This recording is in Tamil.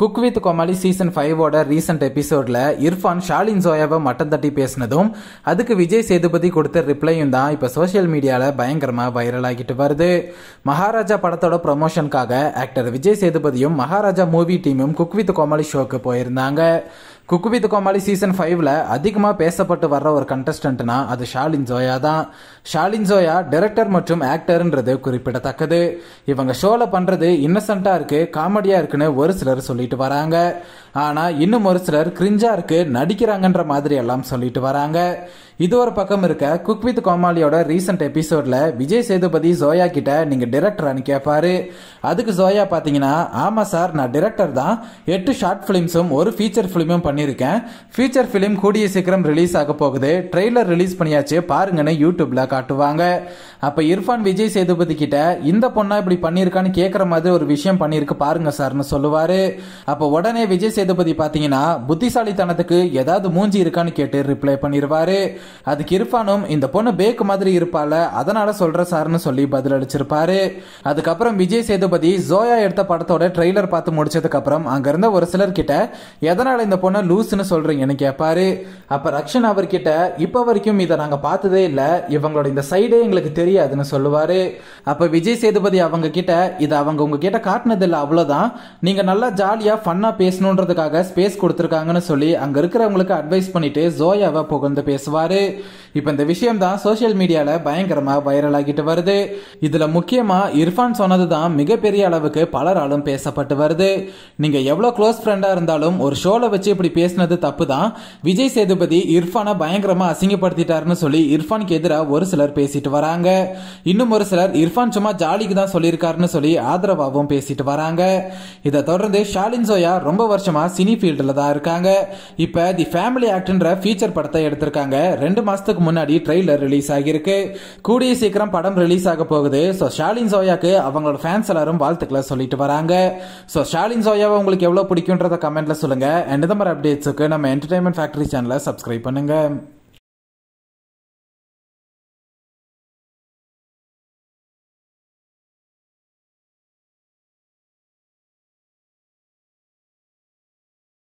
குக் வித் கோமாளி சீசன் ஃபைவோட ரீசன்ட் எபிசோடில் இர்ஃபான் ஷாலின் ஜோயாவை மட்டம் தட்டி பேசினதும் அதுக்கு விஜய் சேதுபதி கொடுத்த ரிப்ளையும் தான் இப்போ சோஷியல் மீடியாவில் பயங்கரமாக வைரல் ஆகிட்டு வருது மகாராஜா படத்தோட ப்ரொமோஷனுக்காக ஆக்டர் விஜய் சேதுபதியும் மகாராஜா மூவி டீமும் குக் வித் கோமாளி ஷோக்கு போயிருந்தாங்க வித் கோமாளி சீசன் ஃபைவ்ல அதிகமாக பேசப்பட்டு வர்ற ஒரு கண்டஸ்டன்ட்னா அது ஷாலின் ஜோயா தான் ஷாலின் ஜோயா டைரக்டர் மற்றும் ஆக்டர்ன்றது குறிப்பிடத்தக்கது இவங்க ஷோவில் பண்ணுறது இன்னசென்ட்டாக இருக்குது காமெடியாக இருக்குன்னு ஒரு சிலர் சொல்லிட்டு வராங்க ஆனால் இன்னும் ஒரு சிலர் கிரிஞ்சா இருக்கு நடிக்கிறாங்கன்ற மாதிரி எல்லாம் சொல்லிட்டு வராங்க இது ஒரு பக்கம் இருக்க குக் வித் கோமாளியோட ரீசெண்ட் எபிசோட்ல விஜய் சேதுபதி ஜோயா கிட்ட நீங்கள் டிரெக்டரானு கேட்பாரு அதுக்கு ஜோயா பார்த்தீங்கன்னா ஆமாம் சார் நான் டிரெக்டர் தான் எட்டு ஷார்ட் ஃபிலிம்ஸும் ஒரு ஃபீச்சர் ஃபிலிமும் பண்ணியிருக்கேன் ஃபீச்சர் ஃபிலிம் கூடிய சீக்கிரம் ரிலீஸ் ஆக போகுது ட்ரெய்லர் ரிலீஸ் பண்ணியாச்சு பாருங்கன்னு யூடியூப்பில் காட்டுவாங்க அப்போ இர்ஃபான் விஜய் சேதுபதி கிட்ட இந்த பொண்ணா இப்படி பண்ணியிருக்கான்னு கேட்குற மாதிரி ஒரு விஷயம் பண்ணியிருக்கு பாருங்க சார்னு சொல்லுவார் அப்போ உடனே விஜய் சேதுபதி பார்த்தீங்கன்னா புத்திசாலித்தனத்துக்கு ஏதாவது மூஞ்சி இருக்கான்னு கேட்டு ரிப்ளை பண்ணிருவாரு அதுக்கு இருப்பானும் இந்த பொண்ணு பேக்கு மாதிரி இருப்பால அதனால சொல்ற சார்னு சொல்லி பதில் அளிச்சிருப்பாரு அதுக்கப்புறம் விஜய் சேதுபதி ஜோயா எடுத்த படத்தோட ட்ரெய்லர் பார்த்து முடிச்சதுக்கு அப்புறம் இருந்த ஒரு சிலர் கிட்ட எதனால இந்த பொண்ணை லூஸ்னு சொல்றீங்கன்னு கேட்பாரு அப்ப ரக்ஷன் அவர்கிட்ட இப்போ வரைக்கும் இதை நாங்க பார்த்ததே இல்லை இவங்களோட இந்த சைடே எங்களுக்கு தெரியாதுன்னு சொல்லுவாரு அப்ப விஜய் சேதுபதி அவங்க கிட்ட இதை அவங்க உங்ககிட்ட காட்டினதில்லை அவ்வளவுதான் நீங்க நல்லா ஜாலியா பண்ணா பேசணும்ன்றது அவங்களுக்காக ஸ்பேஸ் கொடுத்துருக்காங்கன்னு சொல்லி அங்கே இருக்கிறவங்களுக்கு அட்வைஸ் பண்ணிட்டு ஜோயாவை புகழ்ந்து பேசுவார் இப்போ இந்த விஷயம் தான் சோசியல் மீடியாவில் பயங்கரமாக வைரல் ஆகிட்டு வருது இதில் முக்கியமாக இர்ஃபான் சொன்னது தான் மிகப்பெரிய அளவுக்கு பலராலும் பேசப்பட்டு வருது நீங்கள் எவ்வளோ க்ளோஸ் ஃப்ரெண்டாக இருந்தாலும் ஒரு ஷோவில் வச்சு இப்படி பேசினது தப்பு தான் விஜய் சேதுபதி இர்ஃபானை பயங்கரமாக அசிங்கப்படுத்திட்டாருன்னு சொல்லி இர்ஃபானுக்கு எதிராக ஒரு சிலர் பேசிட்டு வராங்க இன்னும் ஒரு சிலர் இர்ஃபான் சும்மா ஜாலிக்கு தான் சொல்லியிருக்காருன்னு சொல்லி ஆதரவாகவும் பேசிட்டு வராங்க இதை தொடர்ந்து ஷாலின் சோயா ரொம்ப வருஷம் வருஷமா சினி ஃபீல்டில் தான் இருக்காங்க இப்போ தி ஃபேமிலி ஆக்ட்ன்ற ஃபீச்சர் படத்தை எடுத்திருக்காங்க ரெண்டு மாதத்துக்கு முன்னாடி ட்ரெய்லர் ரிலீஸ் ஆகியிருக்கு கூடிய சீக்கிரம் படம் ரிலீஸ் ஆக போகுது ஸோ ஷாலின் சோயாக்கு அவங்களோட ஃபேன்ஸ் எல்லாரும் வாழ்த்துக்களை சொல்லிட்டு வராங்க ஸோ ஷாலின் சோயாவை உங்களுக்கு எவ்வளோ பிடிக்குன்றத கமெண்ட்டில் சொல்லுங்கள் அண்ட் இந்த மாதிரி அப்டேட்ஸுக்கு நம்ம என்டர்டைன்மெண்ட் ஃபேக்ட்ரி சேனலை சப்ஸ்கிரைப் பண்ணுங்கள்